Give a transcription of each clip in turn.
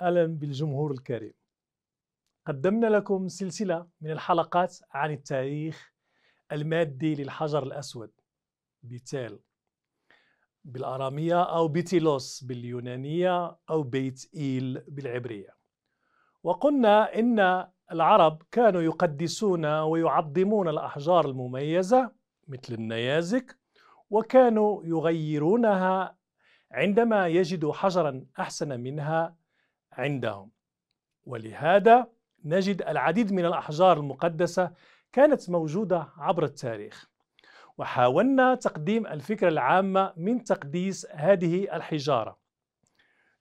أهلا بالجمهور الكريم قدمنا لكم سلسلة من الحلقات عن التاريخ المادي للحجر الأسود بتال بالآرامية أو بيتيلوس باليونانية أو بيت إيل بالعبرية وقلنا إن العرب كانوا يقدسون ويعظمون الأحجار المميزة مثل النيازك وكانوا يغيرونها عندما يجدوا حجرا أحسن منها عندهم ولهذا نجد العديد من الأحجار المقدسة كانت موجودة عبر التاريخ وحاولنا تقديم الفكرة العامة من تقديس هذه الحجارة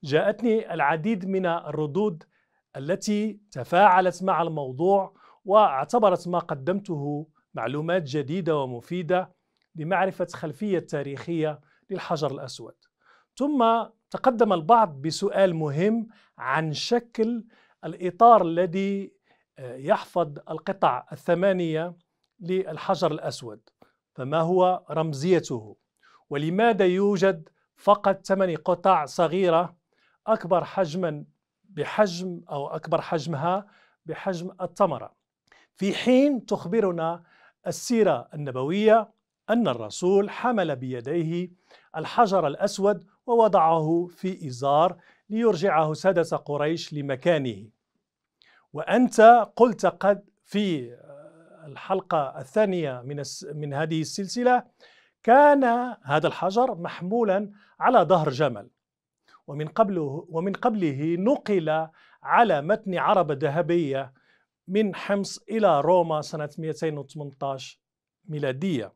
جاءتني العديد من الردود التي تفاعلت مع الموضوع واعتبرت ما قدمته معلومات جديدة ومفيدة لمعرفة خلفية تاريخية للحجر الأسود ثم تقدم البعض بسؤال مهم عن شكل الإطار الذي آه، يحفظ القطع الثمانية للحجر الأسود فما هو رمزيته ولماذا يوجد فقط ثماني قطع صغيرة أكبر حجما بحجم أو أكبر حجمها بحجم الثمرة في حين تخبرنا السيرة النبوية أن الرسول حمل بيديه الحجر الأسود ووضعه في إزار ليرجعه سادة قريش لمكانه وأنت قلت قد في آه، الحلقة الثانية من, من هذه السلسلة كان هذا الحجر محمولا على ظهر جمل ومن قبله, ومن قبله نقل على متن عربة ذهبية من حمص إلى روما سنة 218 ميلادية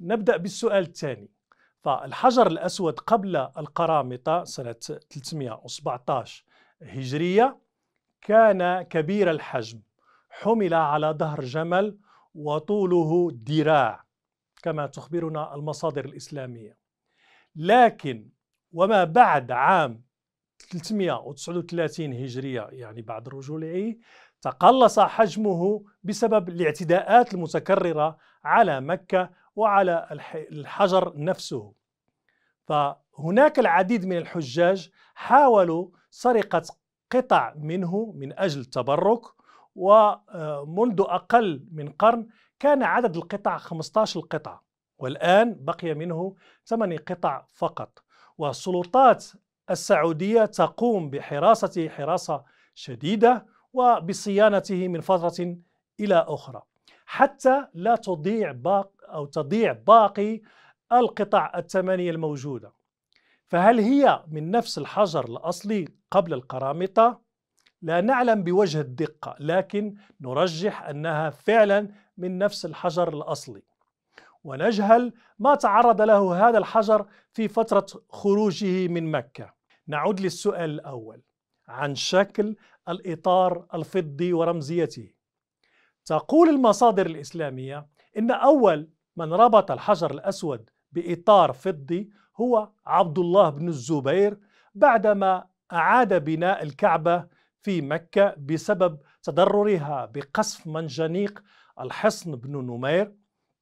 نبدأ بالسؤال الثاني فالحجر الأسود قبل القرامطة سنة 317 هجرية كان كبير الحجم حمل على ظهر جمل وطوله ذراع كما تخبرنا المصادر الإسلامية لكن وما بعد عام 339 هجرية يعني بعد رجوعه تقلص حجمه بسبب الاعتداءات المتكررة على مكة وعلى الحجر نفسه فهناك العديد من الحجاج حاولوا سرقة قطع منه من أجل التبرك ومنذ أقل من قرن كان عدد القطع 15 قطعة والآن بقي منه 8 قطع فقط والسلطات السعودية تقوم بحراسته حراسة شديدة وبصيانته من فترة إلى أخرى حتى لا تضيع أو تضيع باقي القطع الثمانية الموجودة فهل هي من نفس الحجر الأصلي قبل القرامطة؟ لا نعلم بوجه الدقة لكن نرجح أنها فعلا من نفس الحجر الأصلي ونجهل ما تعرض له هذا الحجر في فترة خروجه من مكة نعود للسؤال الأول عن شكل الإطار الفضي ورمزيته تقول المصادر الإسلامية إن أول من ربط الحجر الأسود بإطار فضي هو عبد الله بن الزبير بعدما أعاد بناء الكعبة في مكة بسبب تضررها بقصف منجنيق الحصن بن نمير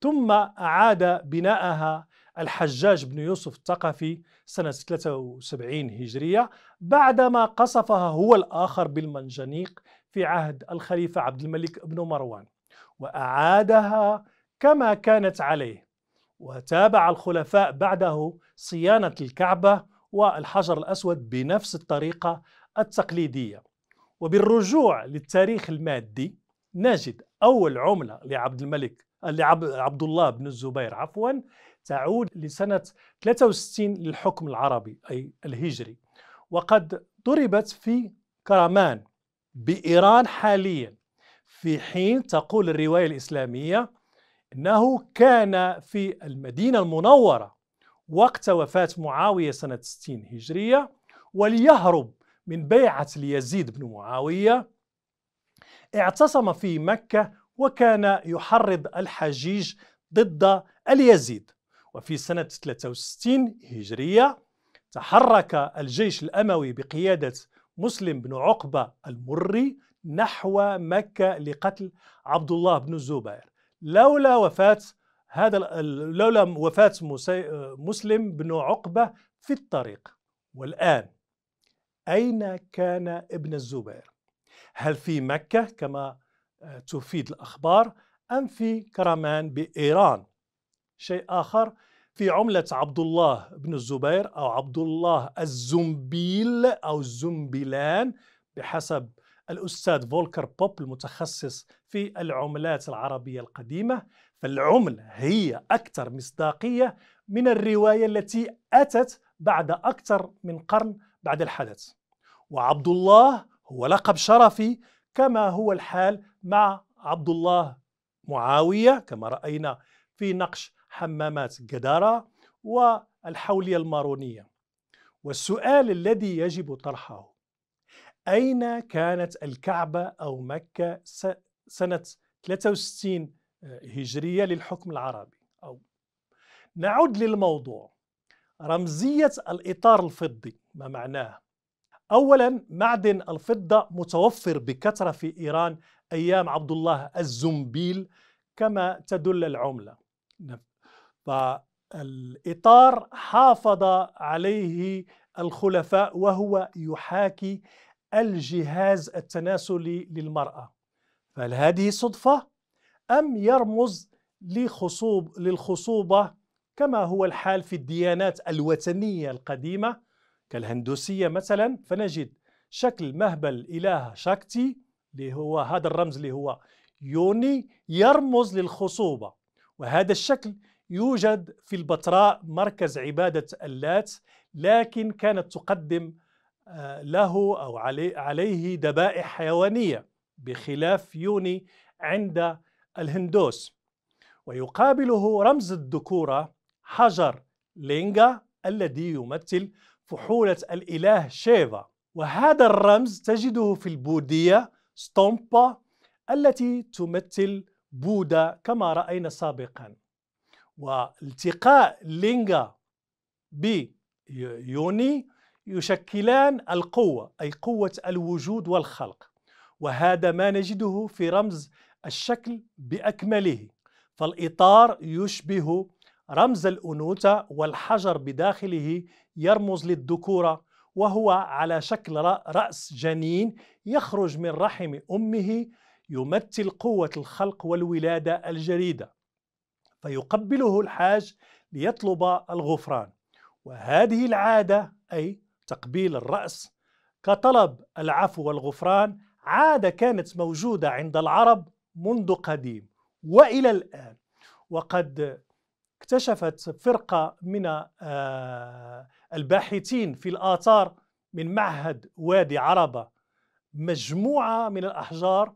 ثم أعاد بناءها الحجاج بن يوسف الثقفي سنة 73 هجرية بعدما قصفها هو الآخر بالمنجنيق في عهد الخليفة عبد الملك بن مروان وأعادها كما كانت عليه وتابع الخلفاء بعده صيانة الكعبة والحجر الأسود بنفس الطريقة التقليدية وبالرجوع للتاريخ المادي نجد أول عملة لعبد الملك لعبد الله بن الزبير عفوا تعود لسنة 63 للحكم العربي أي الهجري وقد ضربت في كرمان بإيران حاليا في حين تقول الرواية الإسلامية أنه كان في المدينة المنورة وقت وفاة معاوية سنة 60 هجرية وليهرب من بيعة اليزيد بن معاوية اعتصم في مكة وكان يحرض الحجيج ضد اليزيد وفي سنة 63 هجرية تحرك الجيش الأموي بقيادة مسلم بن عقبة المري نحو مكة لقتل عبد الله بن الزبير لولا وفاة هذا لولا وفاة مسلم بن عقبة في الطريق والآن أين كان ابن الزبير؟ هل في مكة كما آه، تفيد الأخبار أم في كرمان بإيران؟ شيء آخر في عملة عبد الله بن الزبير أو عبد الله الزنبيل أو الزنبلان بحسب الأستاذ فولكر بوب المتخصص في العملات العربية القديمة فالعملة هي أكثر مصداقية من الرواية التي أتت بعد أكثر من قرن بعد الحدث وعبد الله هو لقب شرفي كما هو الحال مع عبد الله معاوية كما رأينا في نقش حمامات جدارة والحولية المارونية والسؤال الذي يجب طرحه أين كانت الكعبة أو مكة سنة 63 آه، هجرية للحكم العربي أو نعود للموضوع رمزية الإطار الفضي ما معناه؟ أولا معدن الفضة متوفر بكثرة في إيران أيام عبد الله الزنبيل كما تدل العملة فالإطار حافظ عليه الخلفاء وهو يحاكي الجهاز التناسلي للمرأة فهل هذه صدفة أم يرمز لخصوب للخصوبة كما هو الحال في الديانات الوثنية القديمة كالهندوسية مثلا فنجد شكل مهبل الإله شاكتي اللي هو هذا الرمز اللي هو يوني يرمز للخصوبة وهذا الشكل يوجد في البتراء مركز عبادة اللات لكن كانت تقدم آه، له أو عليه ذبائح حيوانية بخلاف يوني عند الهندوس ويقابله رمز الذكورة حجر لينجا الذي يمثل فحولة الإله شيفا وهذا الرمز تجده في البودية ستومبا التي تمثل بوذا كما رأينا سابقا والتقاء لينجا بيوني يشكلان القوة أي قوة الوجود والخلق وهذا ما نجده في رمز الشكل بأكمله فالإطار يشبه رمز الأنوثة والحجر بداخله يرمز للذكورة وهو على شكل رأس جنين يخرج من رحم أمه يمثل قوة الخلق والولادة الجريدة فيقبله الحاج ليطلب الغفران وهذه العادة أي تقبيل الرأس كطلب العفو والغفران عادة كانت موجودة عند العرب منذ قديم وإلى الآن وقد اكتشفت فرقة من آه، الباحثين في الآثار من معهد وادي عربة مجموعة من الأحجار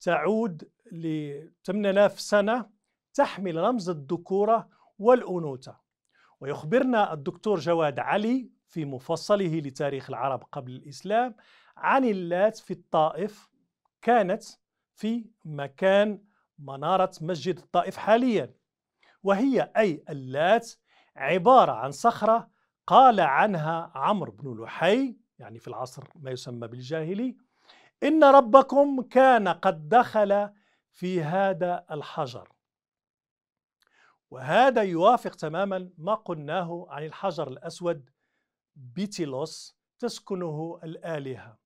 تعود ل 8000 سنة تحمل رمز الذكورة والأنوثة ويخبرنا الدكتور جواد علي في مفصله لتاريخ العرب قبل الإسلام عن اللات في الطائف كانت في مكان منارة مسجد الطائف حاليا وهي أي اللات عبارة عن صخرة قال عنها عمرو بن لحي يعني في العصر ما يسمى بالجاهلي إن ربكم كان قد دخل في هذا الحجر وهذا يوافق تماما ما قلناه عن الحجر الأسود بيتيلوس تسكنه الآلهة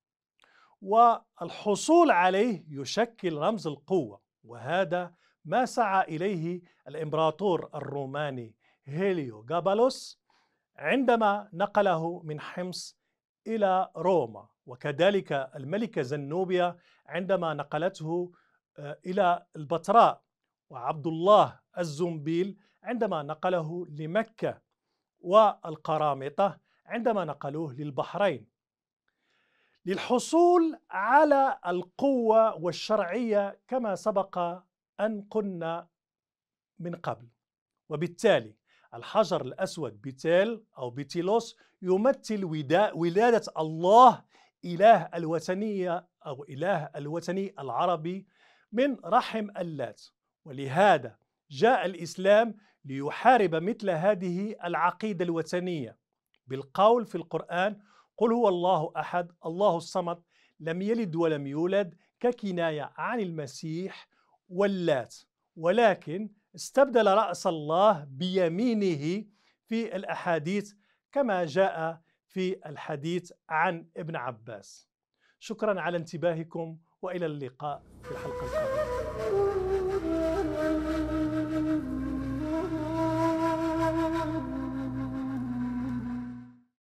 والحصول عليه يشكل رمز القوة وهذا ما سعى إليه الإمبراطور الروماني هيليو جابالوس عندما نقله من حمص إلى روما وكذلك الملكة زنوبيا عندما نقلته آه، إلى البتراء وعبد الله الزنبيل عندما نقله لمكة والقرامطة عندما نقلوه للبحرين للحصول على القوة والشرعية كما سبق أن قلنا من قبل وبالتالي الحجر الأسود بتيل أو بتيلوس يمثل ولادة الله إله الوثنية أو إله الوثني العربي من رحم اللات ولهذا جاء الإسلام ليحارب مثل هذه العقيدة الوثنية بالقول في القرآن قل هو الله أحد الله الصمد لم يلد ولم يولد ككناية عن المسيح واللات ولكن استبدل رأس الله بيمينه في الأحاديث كما جاء في الحديث عن ابن عباس شكرا على انتباهكم والى اللقاء في الحلقه القادمه